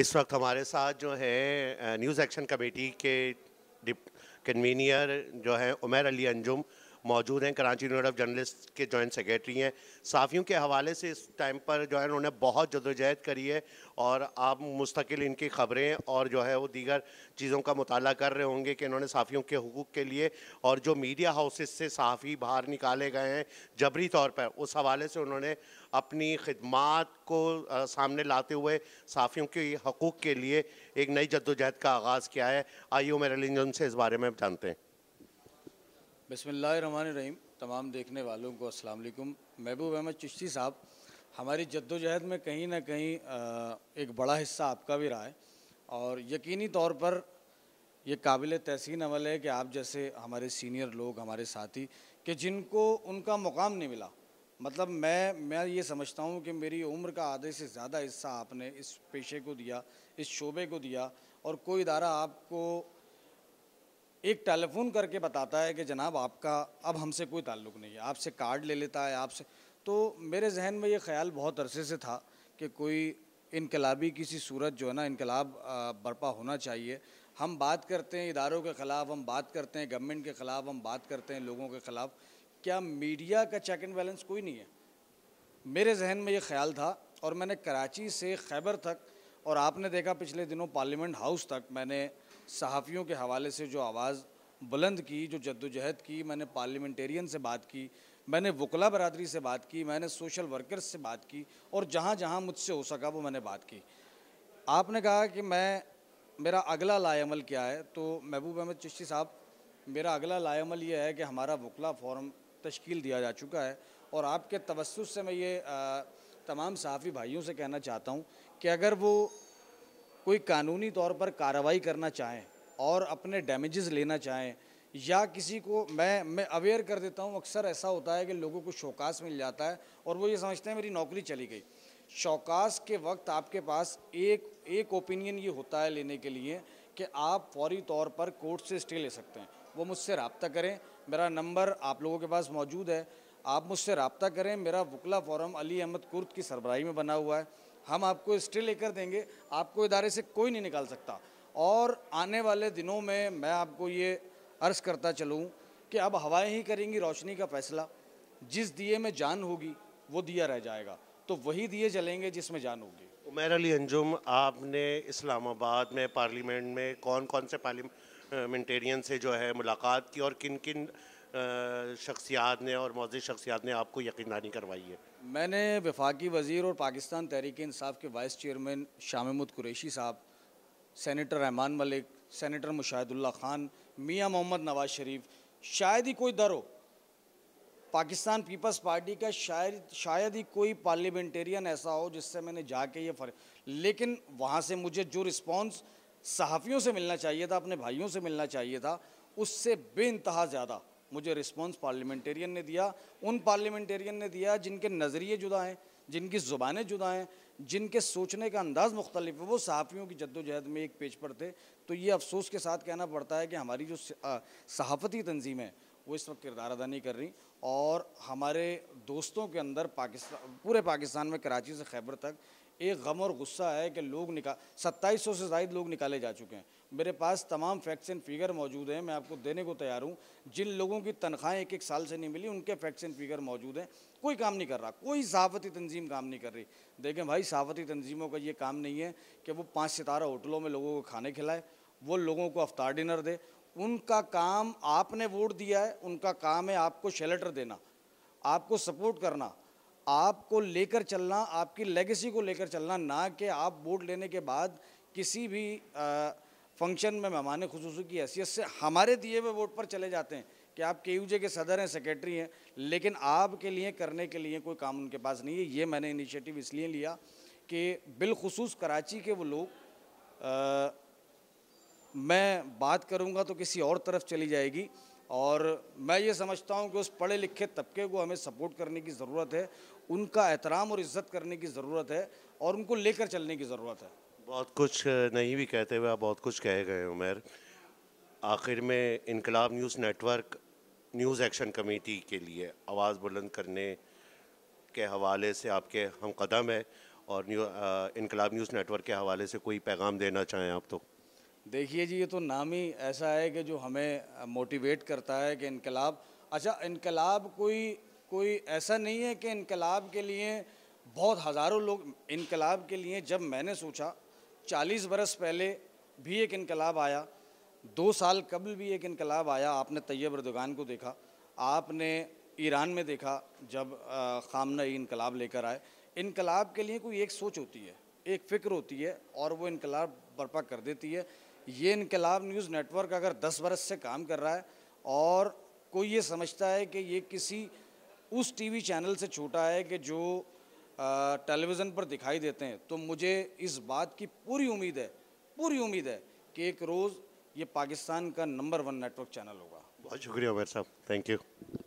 اس وقت ہمارے ساتھ جو ہے نیوز ایکشن کمیٹی کے کنوینئر جو ہیں عمیر علی انجم موجود ہیں کراچی یونیورڈ آف جرنلسٹ کے جوائنٹ سیکریٹری ہیں صحافیوں کے حوالے سے اس ٹائم پر جو ہے انہوں نے بہت جدوجہد کری ہے اور آپ مستقل ان کی خبریں اور جو ہے وہ دیگر چیزوں کا مطالعہ کر رہے ہوں گے کہ انہوں نے صحافیوں کے حقوق کے لیے اور جو میڈیا ہاؤسز سے صحافی باہر نکالے گئے ہیں جبری طور پر اس حوالے سے انہوں نے اپنی خدمات کو سامنے لاتے ہوئے صحافیوں کے حقوق کے لیے ایک نئی جد و جہد کا آغاز کیا ہے آئیو میرے لنجن سے اس بارے میں جانتے ہیں بسم اللہ الرحمن الرحیم تمام دیکھنے والوں کو السلام علیکم محبوب احمد چشتی صاحب ہماری جد و جہد میں کہیں نہ کہیں ایک بڑا حصہ آپ کا بھی رہا ہے اور یقینی طور پر یہ قابل تحسین عمل ہے کہ آپ جیسے ہمارے سینئر لوگ ہمارے ساتھی کہ جن کو ان کا مقام نہیں ملا مطلب میں میں یہ سمجھتا ہوں کہ میری عمر کا آدھے سے زیادہ حصہ آپ نے اس پیشے کو دیا اس شعبے کو دیا اور کوئی ادارہ آپ کو ایک ٹیلی فون کر کے بتاتا ہے کہ جناب آپ کا اب ہم سے کوئی تعلق نہیں ہے آپ سے کارڈ لے لیتا ہے آپ سے تو میرے ذہن میں یہ خیال بہت عرصے سے تھا کہ کوئی انقلابی کسی صورت جو ہے نا انقلاب برپا ہونا چاہیے ہم بات کرتے ہیں اداروں کے خلاف ہم بات کرتے ہیں گورنمنٹ کے خلاف ہم بات کرتے ہیں لوگوں کے خلاف کیا میڈیا کا چیک اینڈ بیلنس کوئی نہیں ہے میرے ذہن میں یہ خیال تھا اور میں نے کراچی سے خیبر تک اور آپ نے دیکھا پچھلے دنوں پارلیمنٹ ہاؤس تک میں نے صحافیوں کے حوالے سے جو آواز بلند کی جو جد و جہد کی میں نے پارلیمنٹیرین سے بات کی میں نے وکلا برادری سے بات کی میں نے سوشل ورکرز سے بات کی اور جہاں جہاں مجھ سے ہو سکا وہ میں نے بات کی آپ نے کہا کہ میں میرا اگلا لائے عمل کیا ہے تو محبوب احمد چشتی صاحب میرا اگلا لائے عمل یہ ہے کہ ہمارا وکلا فورم تشکیل دیا جا چکا ہے اور آپ کے توسط سے میں یہ تمام صحافی بھائیوں سے کہنا چاہتا ہوں کہ اگر وہ کوئی قانونی طور پر کارروائی کرنا چاہیں اور اپنے ڈیمیجز لینا چاہیں یا کسی کو میں میں اویئر کر دیتا ہوں اکثر ایسا ہوتا ہے کہ لوگوں کو شوکاس مل جاتا ہے اور وہ یہ سمجھتے ہیں میری نوکری چلی گئی شوکاس کے وقت آپ کے پاس ایک ایک اوپینین یہ ہوتا ہے لینے کے لیے کہ آپ فوری طور پر کورٹ سے اسٹے لے سکتے ہیں وہ مجھ سے رابطہ کریں میرا نمبر آپ لوگوں کے پاس موجود ہے آپ مجھ سے رابطہ کریں میرا وکلا فورم علی احمد کرد کی سربراہی میں بنا ہوا ہے ہم آپ کو اسٹے لے کر دیں گے آپ کو ادارے سے کوئی نہیں نکال سکتا اور آنے والے دنوں میں میں آپ کو یہ عرض کرتا چلوں کہ اب ہوائیں ہی کریں گی روشنی کا فیصلہ جس دیے میں جان ہوگی وہ دیا رہ جائے گا تو وہی دیے جلیں گے جس میں جان ہوگی عمیر علی انجم آپ نے اسلام آباد میں پارلیمنٹ میں کون کون سے پارلیمنٹیرین سے جو ہے ملاقات کی اور کن کن شخصیات نے اور معزز شخصیات نے آپ کو یقین دانی کروائی ہے میں نے وفاقی وزیر اور پاکستان تحریک انصاف کے vice chairman Shah Mahmood Qureshi sahab senator Rehman Malik senator Mushahid Ullah Khan Mian Muhammad Nawaz Sharif شاید ہی کوئی در ہو پاکستان پیپلز پارٹی کا شاید شاید ہی کوئی پارلیمنٹیرین ایسا ہو جس سے میں نے جا کے یہ فرق لیکن وہاں سے مجھے جو رسپانس صحافیوں سے ملنا چاہیے تھا اپنے بھائیوں سے ملنا چاہیے تھا اس سے بے انتہا زیادہ مجھے رسپانس پارلیمنٹیرین نے دیا ان پارلیمنٹیرین نے دیا جن کے نظریے جدا ہیں جن کی زبانیں جدا ہیں جن کے سوچنے کا انداز مختلف ہے وہ صحافیوں کی جد و جہد میں ایک پیج پر تھے تو یہ افسوس کے ساتھ کہنا پڑتا ہے کہ ہماری جو صحافتی تنظیم ہے وہ اس وقت کردار ادا نہیں کر رہی اور ہمارے دوستوں کے اندر پورے پاکستان میں کراچی سے خیبر تک ایک غم اور غصہ ہے کہ لوگ نکال ستائیس سو سے زائد لوگ نکالے جا چکے ہیں میرے پاس تمام فیکٹس اینڈ فگر موجود ہیں میں آپ کو دینے کو تیار ہوں جن لوگوں کی تنخواہیں ایک ایک سال سے نہیں ملی ان کے فیکٹس اینڈ فگر موجود ہیں کوئی کام نہیں کر رہا کوئی صحافتی تنظیم کام نہیں کر رہی دیکھیں بھائی صحافتی تنظیموں کا یہ کام نہیں ہے کہ وہ پانچ ستارہ ہوٹلوں میں لوگوں کو کھانے کھلائے وہ لوگوں کو افطار ڈنر دے ان کا کام آپ نے ووٹ دیا ہے ان کا کام ہے آپ کو شیلٹر دینا آپ کو سپورٹ کرنا آپ کو لے کر چلنا آپ کی لیگسی کو لے کر چلنا نہ کہ آپ ووٹ لینے کے بعد کسی بھی فنکشن میں مہمان خصوصی کی حیثیت سے ہمارے دیے ہوئے ووٹ پر چلے جاتے ہیں کہ آپ کے یو جے کے صدر ہیں سیکریٹری ہیں لیکن آپ کے لیے کرنے کے لیے کوئی کام ان کے پاس نہیں ہے یہ میں نے انیشیٹو اس لیے لیا کہ بالخصوص کراچی کے وہ لوگ میں بات کروں گا تو کسی اور طرف چلی جائے گی اور میں یہ سمجھتا ہوں کہ اس پڑھے لکھے طبقے کو ہمیں سپورٹ کرنے کی ضرورت ہے ان کا احترام اور عزت کرنے کی ضرورت ہے اور ان کو لے کر چلنے کی ضرورت ہے بہت کچھ نہیں بھی کہتے ہوئے آپ بہت کچھ کہے گئے عمیر آخر میں Inqilab news network news action committee کے لیے آواز بلند کرنے کے حوالے سے آپ کے ہم قدم ہے اور انقلاب نیوز نیٹ ورک کے حوالے سے کوئی پیغام دینا چاہیں آپ تو دیکھیے جی یہ تو نام ہی ایسا ہے کہ جو ہمیں موٹیویٹ کرتا ہے کہ انقلاب اچھا انقلاب کوئی کوئی ایسا نہیں ہے کہ انقلاب کے لیے بہت ہزاروں لوگ انقلاب کے لیے جب میں نے سوچا چالیس برس پہلے بھی ایک انقلاب آیا دو سال قبل بھی ایک انقلاب آیا آپ نے طیب اردگان کو دیکھا آپ نے ایران میں دیکھا جب خامنہ یہ انقلاب لے کر آئے انقلاب کے لیے کوئی ایک سوچ ہوتی ہے ایک فکر ہوتی ہے اور وہ انقلاب برپا کر دیتی ہے یہ انقلاب نیوز نیٹ ورک اگر دس برس سے کام کر رہا ہے اور کوئی یہ سمجھتا ہے کہ یہ کسی اس ٹی وی چینل سے چھوٹا ہے کہ جو ٹیلی ویژن پر دکھائی دیتے ہیں تو مجھے اس بات کی پوری امید ہے پوری امید ہے کہ ایک روز یہ پاکستان کا number one network channel ہوگا بہت شکریہ عبیر صاحب تھینک یو